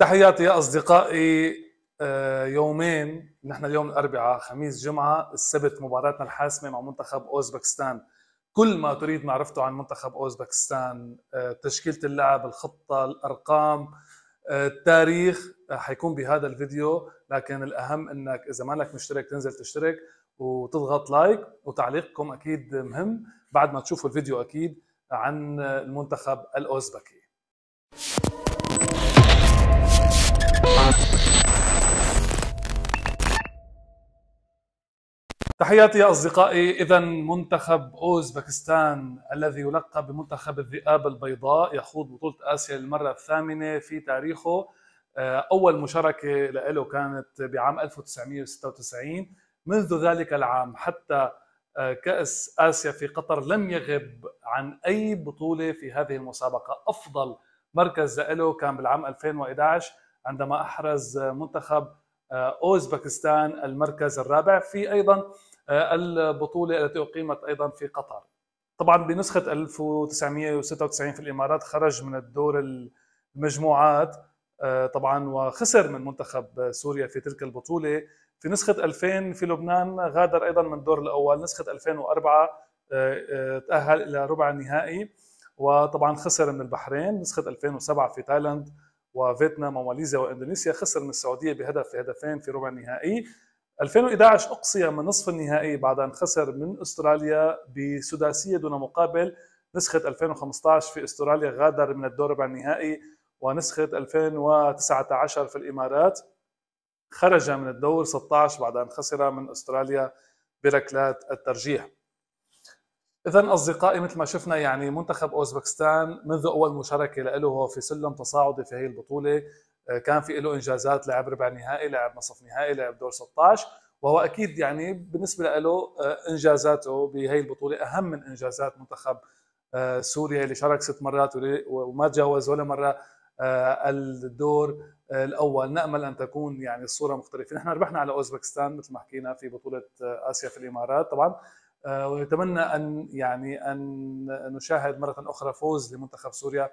تحياتي يا أصدقائي آه، يومين نحن اليوم الأربعاء خميس جمعة السبت مباراتنا الحاسمة مع منتخب أوزبكستان كل ما تريد معرفته عن منتخب أوزبكستان آه، تشكيلة اللعب الخطة الأرقام آه، التاريخ حيكون بهذا الفيديو لكن الأهم أنك إذا ما لك مشترك تنزل تشترك وتضغط لايك وتعليقكم أكيد مهم بعد ما تشوفوا الفيديو أكيد عن المنتخب الأوزبكي تحياتي يا أصدقائي إذا منتخب أوزبكستان الذي يلقب بمنتخب الذئاب البيضاء يخوض بطولة آسيا للمرة الثامنة في تاريخه آه، أول مشاركة له كانت بعام 1996 منذ ذلك العام حتى آه، كأس آسيا في قطر لم يغب عن أي بطولة في هذه المسابقة أفضل مركز له كان بالعام 2011 عندما أحرز منتخب آه، أوزبكستان المركز الرابع في أيضا آه، البطوله التي اقيمت ايضا في قطر. طبعا بنسخه 1996 في الامارات خرج من الدور المجموعات آه، طبعا وخسر من منتخب سوريا في تلك البطوله. في نسخه 2000 في لبنان غادر ايضا من الدور الاول، نسخه 2004 آه، تاهل الى ربع النهائي وطبعا خسر من البحرين، نسخه 2007 في تايلاند وفيتنام وماليزيا واندونيسيا خسر من السعوديه بهدف هدفين في ربع النهائي 2011 أقصي من نصف النهائي بعد أن خسر من أستراليا بسداسية دون مقابل نسخة 2015 في أستراليا غادر من الدور ربع النهائي ونسخة 2019 في الإمارات خرج من الدور 16 بعد أن خسر من أستراليا بركلات الترجيح إذا أصدقائي مثل ما شفنا يعني منتخب أوزبكستان منذ أول مشاركة له في سلم تصاعدي في هذه البطولة آه، كان في له انجازات لعب ربع نهائي لعب نصف نهائي لعب دور 16 وهو اكيد يعني بالنسبه له آه، انجازاته بهي البطوله اهم من انجازات منتخب آه، سوريا اللي شارك ست مرات وما تجاوز ولا مره الدور الاول نامل ان تكون يعني الصوره مختلفه نحن ربحنا على اوزبكستان مثل ما حكينا في بطوله اسيا في الامارات طبعا ونتمنى ان يعني ان نشاهد مره اخرى فوز لمنتخب سوريا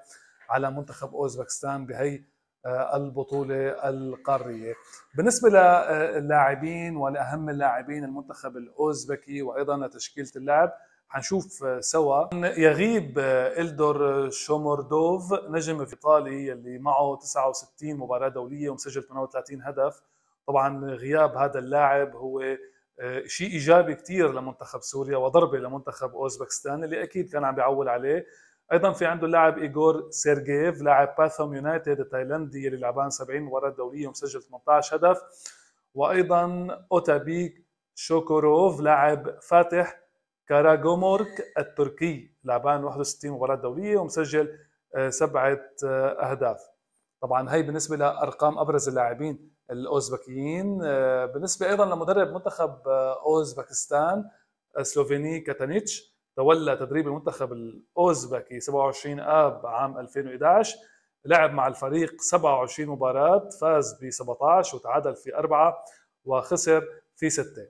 على منتخب اوزبكستان بهي آه، البطولة القارية بالنسبة آه، للاعبين ولأهم اللاعبين المنتخب الأوزبكي وأيضا تشكيلة اللعب حنشوف آه، سوا يغيب إلدور شوموردوف نجم إيطالي اللي معه 69 مباراة دولية ومسجل 38 هدف طبعا غياب هذا اللاعب هو شيء ايجابي كثير لمنتخب سوريا وضربه لمنتخب اوزبكستان اللي اكيد كان عم بيعول عليه ايضا في عنده اللاعب ايجور سيرجيف لاعب باثوم يونايتد التايلندي اللي لعبان 70 مباراه دوليه ومسجل 18 هدف وايضا اوتابيك شوكوروف لاعب فاتح كاراغومورك التركي لعبان 61 مباراه دوليه ومسجل آه، سبعه آه، اهداف طبعا هي بالنسبه لارقام ابرز اللاعبين الاوزبكيين آه، بالنسبه ايضا لمدرب منتخب اوزبكستان سلوفيني كاتانيتش تولى تدريب المنتخب الاوزبكي 27 اب عام 2011 لعب مع الفريق 27 مباراة فاز ب 17 وتعادل في أربعة وخسر في ستة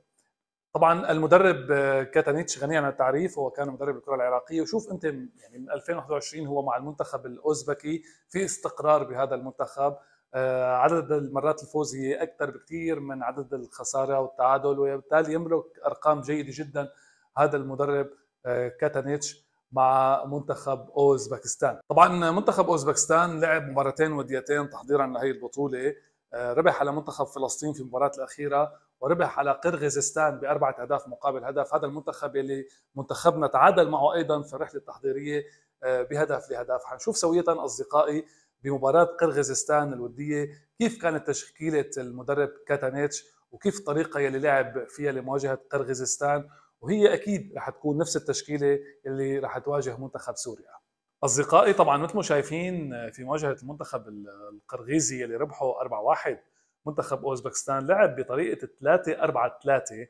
طبعا المدرب آه، كاتانيتش غني عن التعريف هو كان مدرب الكرة العراقية وشوف أنت يعني من 2021 هو مع المنتخب الأوزبكي في استقرار بهذا المنتخب آه، عدد المرات الفوز هي أكثر بكثير من عدد الخسارة والتعادل وبالتالي يملك أرقام جيدة جدا هذا المدرب كاتانيتش مع منتخب اوزبكستان طبعا منتخب اوزبكستان لعب مباراتين وديتين تحضيرا لهي البطوله آه، ربح على منتخب فلسطين في المباراة الأخيرة وربح على قرغيزستان بأربعة أهداف مقابل هدف هذا المنتخب يلي منتخبنا تعادل معه أيضا في الرحلة التحضيرية آه، بهدف لهدف حنشوف سوية أصدقائي بمباراة قرغيزستان الودية كيف كانت تشكيلة المدرب كاتانيتش وكيف الطريقة يلي لعب فيها لمواجهة قرغيزستان وهي اكيد رح تكون نفس التشكيله اللي رح تواجه منتخب سوريا اصدقائي طبعا مثل ما شايفين آه، في مواجهه المنتخب القرغيزي اللي ربحه 4-1 منتخب اوزبكستان لعب بطريقه 3 4 3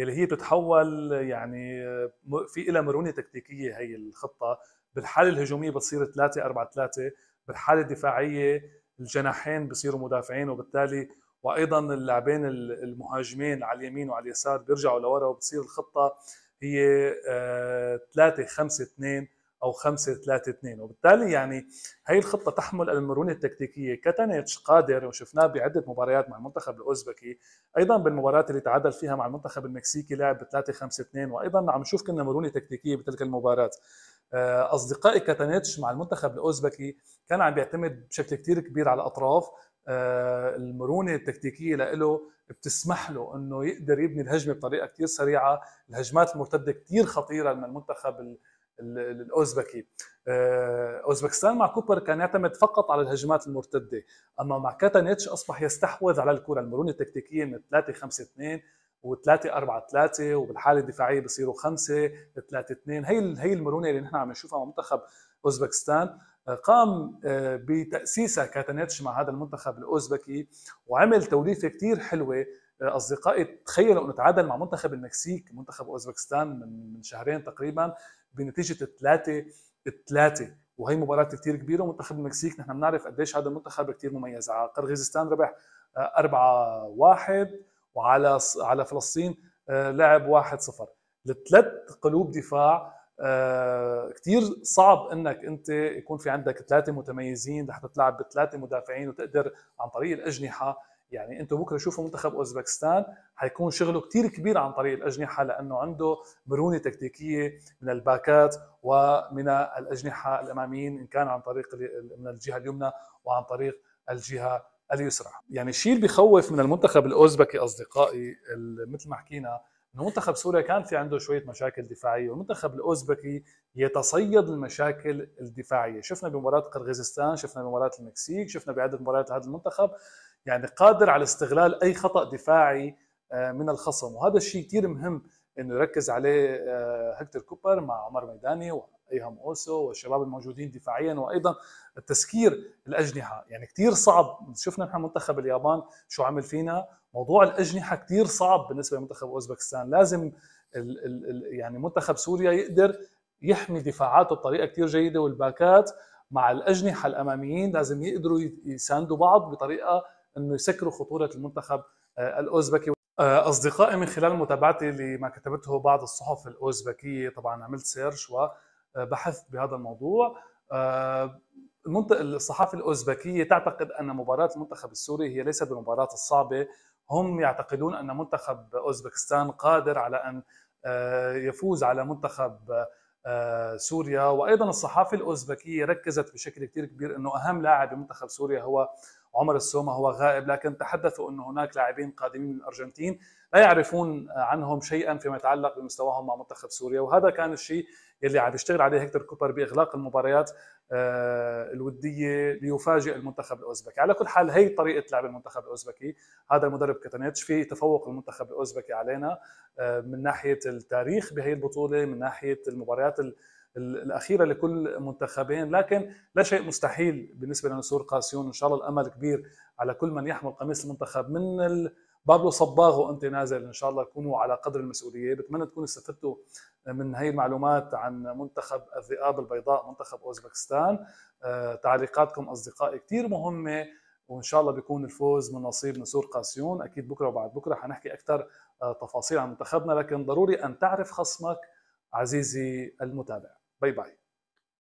اللي هي بتتحول يعني آه، في لها مرونه تكتيكيه هي الخطه بالحاله الهجوميه بتصير 3 4 3 بالحاله الدفاعيه الجناحين بصيروا مدافعين وبالتالي وايضا اللاعبين المهاجمين على اليمين وعلى اليسار بيرجعوا لورا وبتصير الخطه هي 3 5 2 او 5 3 2 وبالتالي يعني هي الخطه تحمل المرونه التكتيكيه كتانيتش قادر وشفناه بعده مباريات مع المنتخب الاوزبكي ايضا بالمباريات اللي تعادل فيها مع المنتخب المكسيكي لعب ب 3 5 2 وايضا عم نشوف كنا مرونه تكتيكيه بتلك المباراه آه، اصدقائي كاتانيتش مع المنتخب الاوزبكي كان عم بيعتمد بشكل كثير كبير على الاطراف آه، المرونه التكتيكيه لإله بتسمح له انه يقدر يبني الهجمه بطريقه كثير سريعه، الهجمات المرتده كثير خطيره من المنتخب الاوزبكي. آه، اوزبكستان مع كوبر كان يعتمد فقط على الهجمات المرتده، اما مع كاتانيتش اصبح يستحوذ على الكره، المرونه التكتيكيه من 3 5 2 و3 4 3 وبالحاله الدفاعيه بصيروا 5 3 2 هي هي المرونه اللي نحن عم نشوفها مع منتخب اوزبكستان قام آه، بتاسيسها كاتناتش مع هذا المنتخب الاوزبكي وعمل توليفه كثير حلوه آه، اصدقائي تخيلوا انه تعادل مع منتخب المكسيك منتخب اوزبكستان من شهرين تقريبا بنتيجه 3 3 وهي مباراه كثير كبيره ومنتخب المكسيك نحن بنعرف قديش هذا المنتخب كثير مميز على قرغيزستان ربح 4 آه، 1 وعلى على فلسطين لعب 1 0 الثلاث قلوب دفاع آه، كثير صعب انك انت يكون في عندك ثلاثه متميزين لحتى تلعب بثلاثه مدافعين وتقدر عن طريق الاجنحه يعني انتم بكره شوفوا منتخب اوزبكستان حيكون شغله كثير كبير عن طريق الاجنحه لانه عنده مرونه تكتيكيه من الباكات ومن الاجنحه الاماميين ان كان عن طريق من الجهه اليمنى وعن طريق الجهه اليسرى، يعني الشيء اللي بخوف من المنتخب الاوزبكي اصدقائي مثل ما حكينا منتخب سوريا كان في عنده شويه مشاكل دفاعيه والمنتخب الاوزبكي يتصيد المشاكل الدفاعيه شفنا بمباراه قرغيزستان شفنا بمباراه المكسيك شفنا بعده مباريات هذا المنتخب يعني قادر على استغلال اي خطا دفاعي آه، من الخصم وهذا الشيء كثير مهم انه يركز عليه هكتور آه، كوبر مع عمر ميداني ايهم اوسو والشباب الموجودين دفاعيا وايضا تسكير الاجنحه يعني كثير صعب شفنا نحن منتخب اليابان شو عمل فينا موضوع الاجنحه كثير صعب بالنسبه لمنتخب اوزبكستان لازم ال ال الـ يعني منتخب سوريا يقدر يحمي دفاعاته بطريقه كثير جيده والباكات مع الاجنحه الاماميين لازم يقدروا يساندوا بعض بطريقه انه يسكروا خطوره المنتخب آه، الاوزبكي آه، اصدقائي من خلال متابعتي لما كتبته بعض الصحف الاوزبكيه طبعا عملت سيرش و بحثت بهذا الموضوع آه، المنطق الصحافة الأوزبكية تعتقد أن مباراة المنتخب السوري هي ليست بالمباراة الصعبة هم يعتقدون أن منتخب أوزبكستان قادر على أن آه، يفوز على منتخب آه، سوريا وأيضا الصحافة الأوزبكية ركزت بشكل كثير كبير أنه أهم لاعب بمنتخب سوريا هو عمر السومة هو غائب لكن تحدثوا أن هناك لاعبين قادمين من الأرجنتين لا يعرفون عنهم شيئا فيما يتعلق بمستواهم مع منتخب سوريا وهذا كان الشيء يلي عم يشتغل عليه هيكتور كوبر باغلاق المباريات آه، الوديه ليفاجئ المنتخب الاوزبكي، على كل حال هي طريقه لعب المنتخب الاوزبكي، هذا المدرب كتنيتش في تفوق المنتخب الاوزبكي علينا آه، من ناحيه التاريخ بهي البطوله، من ناحيه المباريات الاخيره لكل منتخبين لكن لا شيء مستحيل بالنسبه لنسور قاسيون ان شاء الله الامل كبير على كل من يحمل قميص المنتخب من بابلو صباغ وانت نازل ان شاء الله تكونوا على قدر المسؤوليه بتمنى تكونوا استفدتوا من هي المعلومات عن منتخب الذئاب البيضاء منتخب اوزبكستان آه، تعليقاتكم اصدقائي كثير مهمه وان شاء الله بيكون الفوز من نصيب نسور قاسيون اكيد بكره وبعد بكره حنحكي اكثر آه، تفاصيل عن منتخبنا لكن ضروري ان تعرف خصمك عزيزي المتابع Bye bye.